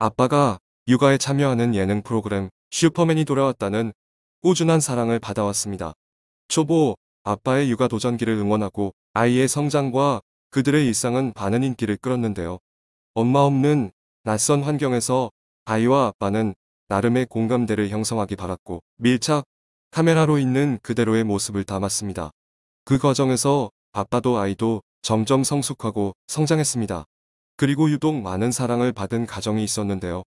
아빠가 육아에 참여하는 예능 프로그램 슈퍼맨이 돌아왔다는 꾸준한 사랑을 받아왔습니다. 초보 아빠의 육아 도전기를 응원하고 아이의 성장과 그들의 일상은 많은 인기를 끌었는데요. 엄마 없는 낯선 환경에서 아이와 아빠는 나름의 공감대를 형성하기 바랐고 밀착 카메라로 있는 그대로의 모습을 담았습니다. 그 과정에서 아빠도 아이도 점점 성숙하고 성장했습니다. 그리고 유독 많은 사랑을 받은 가정이 있었는데요.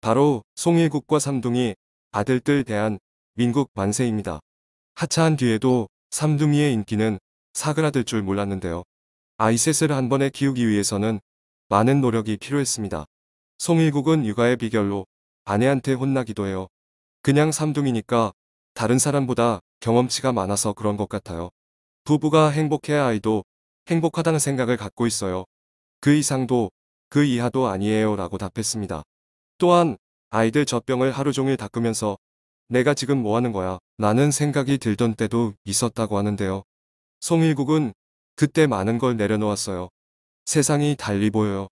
바로 송일국과 삼둥이 아들들 대한 민국 만세입니다. 하차한 뒤에도 삼둥이의 인기는 사그라들 줄 몰랐는데요. 아이셋을 한 번에 키우기 위해서는 많은 노력이 필요했습니다. 송일국은 육아의 비결로 아내한테 혼나기도 해요. 그냥 삼둥이니까 다른 사람보다 경험치가 많아서 그런 것 같아요. 부부가 행복해 야 아이도 행복하다는 생각을 갖고 있어요. 그 이상도 그 이하도 아니에요 라고 답했습니다. 또한 아이들 젖병을 하루 종일 닦으면서 내가 지금 뭐 하는 거야 라는 생각이 들던 때도 있었다고 하는데요. 송일국은 그때 많은 걸 내려놓았어요. 세상이 달리 보여요.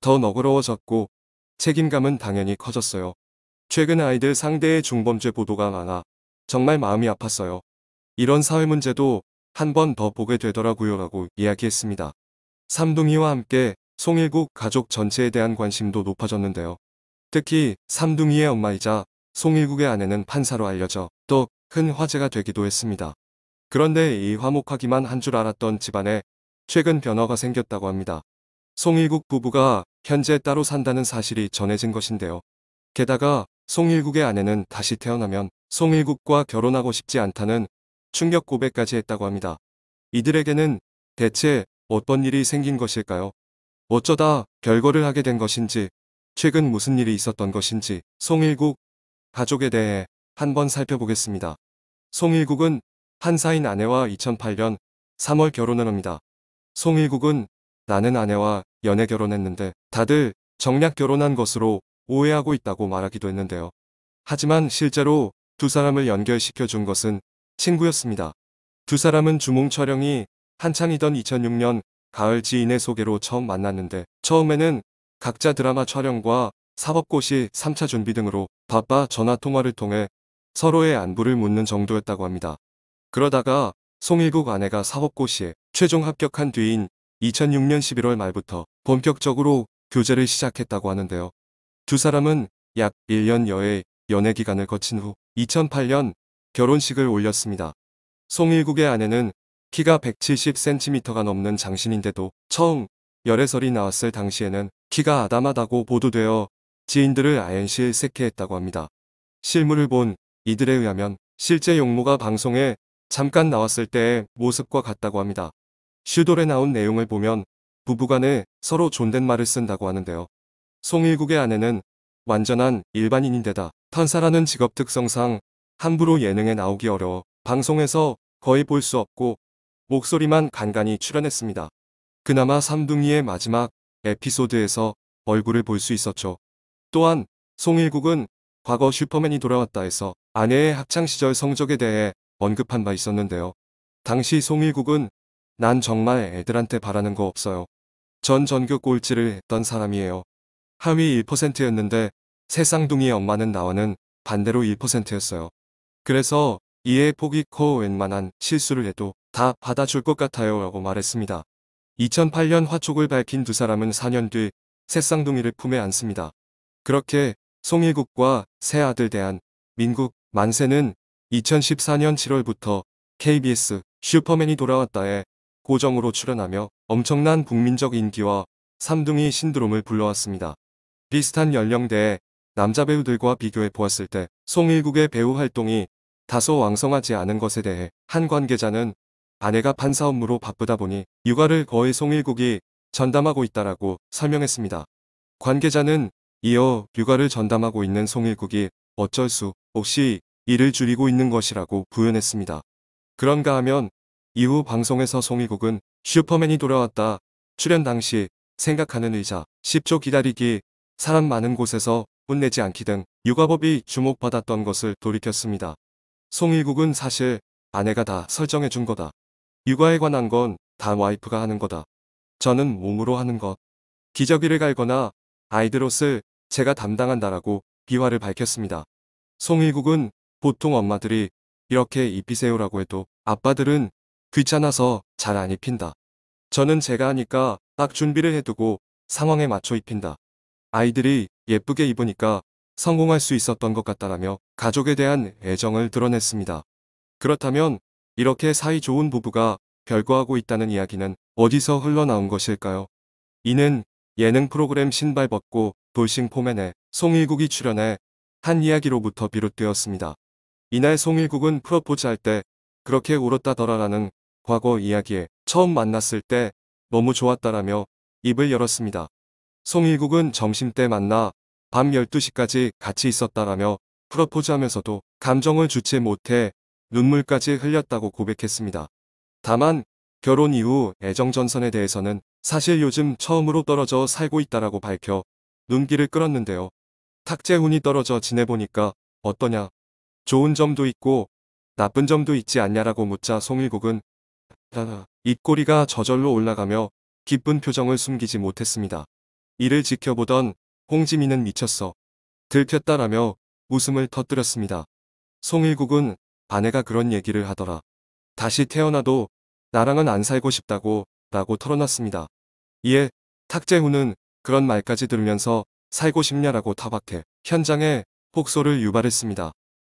더 너그러워졌고 책임감은 당연히 커졌어요. 최근 아이들 상대의 중범죄 보도가 많아 정말 마음이 아팠어요. 이런 사회 문제도 한 번 더 보게 되더라고요 라고 이야기했습니다. 삼둥이와 함께 송일국 가족 전체에 대한 관심도 높아졌는데요. 특히 삼둥이의 엄마이자 송일국의 아내는 판사로 알려져 또 큰 화제가 되기도 했습니다. 그런데 이 화목하기만 한 줄 알았던 집안에 최근 변화가 생겼다고 합니다. 송일국 부부가 현재 따로 산다는 사실이 전해진 것인데요. 게다가 송일국의 아내는 다시 태어나면 송일국과 결혼하고 싶지 않다는 충격 고백까지 했다고 합니다. 이들에게는 대체 어떤 일이 생긴 것일까요? 어쩌다 결거를 하게 된 것인지 최근 무슨 일이 있었던 것인지 송일국 가족에 대해 한번 살펴보겠습니다. 송일국은 한사인 아내와 2008년 3월 결혼을 합니다. 송일국은 나는 아내와 연애 결혼했는데 다들 정략 결혼한 것으로 오해하고 있다고 말하기도 했는데요. 하지만 실제로 두 사람을 연결시켜준 것은 친구였습니다. 두 사람은 주몽 촬영이 한창이던 2006년 가을 지인의 소개로 처음 만났는데 처음에는 각자 드라마 촬영과 사법고시 3차 준비 등으로 바빠 전화통화를 통해 서로의 안부를 묻는 정도였다고 합니다. 그러다가 송일국 아내가 사법고시에 최종 합격한 뒤인 2006년 11월 말부터 본격적으로 교제를 시작했다고 하는데요. 두 사람은 약 1년여의 연애 기간을 거친 후 2008년 결혼식을 올렸습니다. 송일국의 아내는 키가 170cm가 넘는 장신인데도 처음 열애설이 나왔을 당시에는 키가 아담하다고 보도되어 지인들을 아연실색케했다고 합니다. 실물을 본 이들에 의하면 실제 용모가 방송에 잠깐 나왔을 때의 모습과 같다고 합니다. 슈돌에 나온 내용을 보면 부부간에 서로 존댓말을 쓴다고 하는데요. 송일국의 아내는 완전한 일반인인데다 탄사라는 직업 특성상 함부로 예능에 나오기 어려워 방송에서 거의 볼 수 없고 목소리만 간간히 출연했습니다. 그나마 삼둥이의 마지막 에피소드에서 얼굴을 볼 수 있었죠. 또한 송일국은 과거 슈퍼맨이 돌아왔다 해서 아내의 학창시절 성적에 대해 언급한 바 있었는데요. 당시 송일국은 난 정말 애들한테 바라는 거 없어요. 전 전교 꼴찌를 했던 사람이에요. 하위 1%였는데 세상둥이의 엄마는 나와는 반대로 1%였어요. 그래서 이에 포기코 웬만한 실수를 해도 다 받아줄 것 같아요 라고 말했습니다. 2008년 화촉을 밝힌 두 사람은 4년 뒤 새 쌍둥이를 품에 안습니다. 그렇게 송일국과 새 아들 대한 민국 만세는 2014년 7월부터 KBS 슈퍼맨이 돌아왔다에 고정으로 출연하며 엄청난 국민적 인기와 삼둥이 신드롬을 불러왔습니다. 비슷한 연령대의 남자 배우들과 비교해 보았을 때 송일국의 배우 활동이 다소 왕성하지 않은 것에 대해 한 관계자는 아내가 판사 업무로 바쁘다 보니 육아를 거의 송일국이 전담하고 있다라고 설명했습니다. 관계자는 이어 육아를 전담하고 있는 송일국이 어쩔 수 없이 일을 줄이고 있는 것이라고 부연했습니다. 그런가 하면 이후 방송에서 송일국은 슈퍼맨이 돌아왔다. 출연 당시 생각하는 의자 10초 기다리기 사람 많은 곳에서 혼내지 않기 등 육아법이 주목받았던 것을 돌이켰습니다. 송일국은 사실 아내가 다 설정해 준 거다. 육아에 관한 건 다 와이프가 하는 거다. 저는 몸으로 하는 것. 기저귀를 갈거나 아이들 옷을 제가 담당한다라고 비화를 밝혔습니다. 송일국은 보통 엄마들이 이렇게 입히세요라고 해도 아빠들은 귀찮아서 잘 안 입힌다. 저는 제가 하니까 딱 준비를 해두고 상황에 맞춰 입힌다. 아이들이 예쁘게 입으니까 성공할 수 있었던 것 같다라며 가족에 대한 애정을 드러냈습니다. 그렇다면 이렇게 사이 좋은 부부가 별거하고 있다는 이야기는 어디서 흘러나온 것일까요? 이는 예능 프로그램 신발 벗고 돌싱 포맨에 송일국이 출연해 한 이야기로부터 비롯되었습니다. 이날 송일국은 프로포즈할 때 그렇게 울었다더라라는 과거 이야기에 처음 만났을 때 너무 좋았다라며 입을 열었습니다. 송일국은 점심때 만나 밤 12시까지 같이 있었다라며 프로포즈하면서도 감정을 주체 못해 눈물까지 흘렸다고 고백했습니다. 다만 결혼 이후 애정 전선에 대해서는 사실 요즘 처음으로 떨어져 살고 있다라고 밝혀 눈길을 끌었는데요. 탁재훈이 떨어져 지내보니까 어떠냐? 좋은 점도 있고 나쁜 점도 있지 않냐라고 묻자 송일국은 입꼬리가 저절로 올라가며 기쁜 표정을 숨기지 못했습니다. 이를 지켜보던 홍지민은 미쳤어. 들켰다라며 웃음을 터뜨렸습니다. 송일국은 아내가 그런 얘기를 하더라. 다시 태어나도 나랑은 안 살고 싶다고 라고 털어놨습니다. 이에 탁재훈은 그런 말까지 들으면서 살고 싶냐라고 타박해 현장에 폭소를 유발했습니다.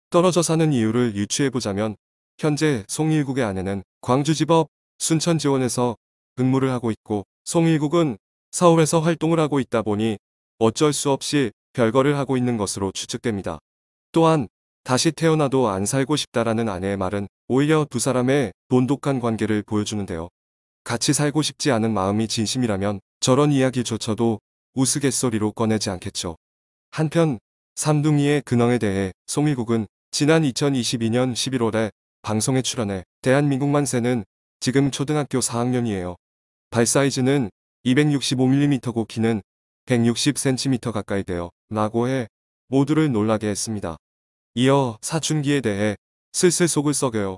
떨어져 사는 이유를 유추해보자면 현재 송일국의 아내는 광주지법 순천지원에서 근무를 하고 있고 송일국은 서울에서 활동을 하고 있다 보니 어쩔 수 없이 별거를 하고 있는 것으로 추측됩니다. 또한 다시 태어나도 안 살고 싶다라는 아내의 말은 오히려 두 사람의 돈독한 관계를 보여주는데요. 같이 살고 싶지 않은 마음이 진심이라면 저런 이야기조차도 우스갯소리로 꺼내지 않겠죠. 한편 삼둥이의 근황에 대해 송일국은 지난 2022년 11월에 방송에 출연해 대한민국만 세는 지금 초등학교 4학년이에요. 발 사이즈는 265mm고 키는 160cm 가까이 되어 라고 해 모두를 놀라게 했습니다. 이어 사춘기에 대해 슬슬 속을 썩여요.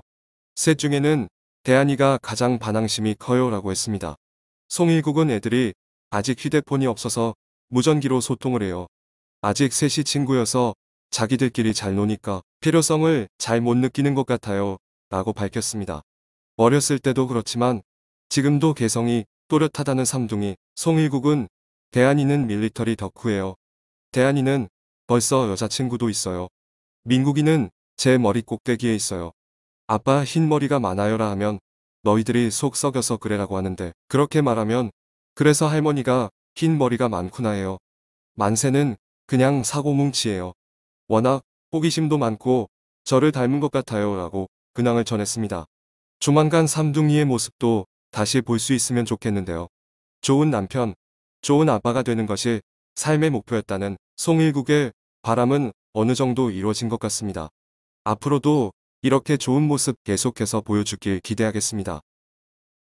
셋 중에는 대한이가 가장 반항심이 커요 라고 했습니다. 송일국은 애들이 아직 휴대폰이 없어서 무전기로 소통을 해요. 아직 셋이 친구여서 자기들끼리 잘 노니까 필요성을 잘 못 느끼는 것 같아요 라고 밝혔습니다. 어렸을 때도 그렇지만 지금도 개성이 또렷하다는 삼둥이 송일국은 대한이는 밀리터리 덕후예요. 대한이는 벌써 여자친구도 있어요. 민국이는 제 머리 꼭대기에 있어요. 아빠 흰머리가 많아요라 하면 너희들이 속 썩여서 그래라고 하는데 그렇게 말하면 그래서 할머니가 흰머리가 많구나 해요. 만세는 그냥 사고뭉치예요. 워낙 호기심도 많고 저를 닮은 것 같아요 라고 근황을 전했습니다. 조만간 삼둥이의 모습도 다시 볼 수 있으면 좋겠는데요. 좋은 남편, 좋은 아빠가 되는 것이 삶의 목표였다는 송일국의 바람은 어느 정도 이루어진 것 같습니다. 앞으로도 이렇게 좋은 모습 계속해서 보여주길 기대하겠습니다.